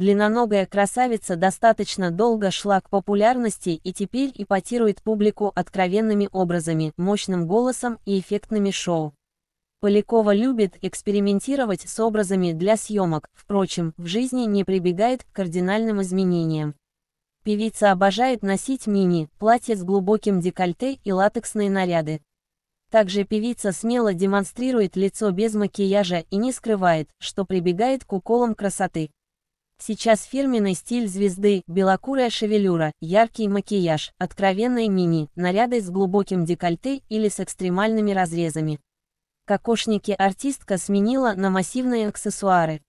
длинноногая красавица достаточно долго шла к популярности и теперь ипотирует публику откровенными образами, мощным голосом и эффектными шоу. Полякова любит экспериментировать с образами для съемок, впрочем, в жизни не прибегает к кардинальным изменениям. Певица обожает носить мини, платье с глубоким декольте и латексные наряды. Также певица смело демонстрирует лицо без макияжа и не скрывает, что прибегает к уколам красоты. Сейчас фирменный стиль звезды, белокурая шевелюра, яркий макияж, откровенные мини, наряды с глубоким декольте или с экстремальными разрезами. Кокошники артистка сменила на массивные аксессуары,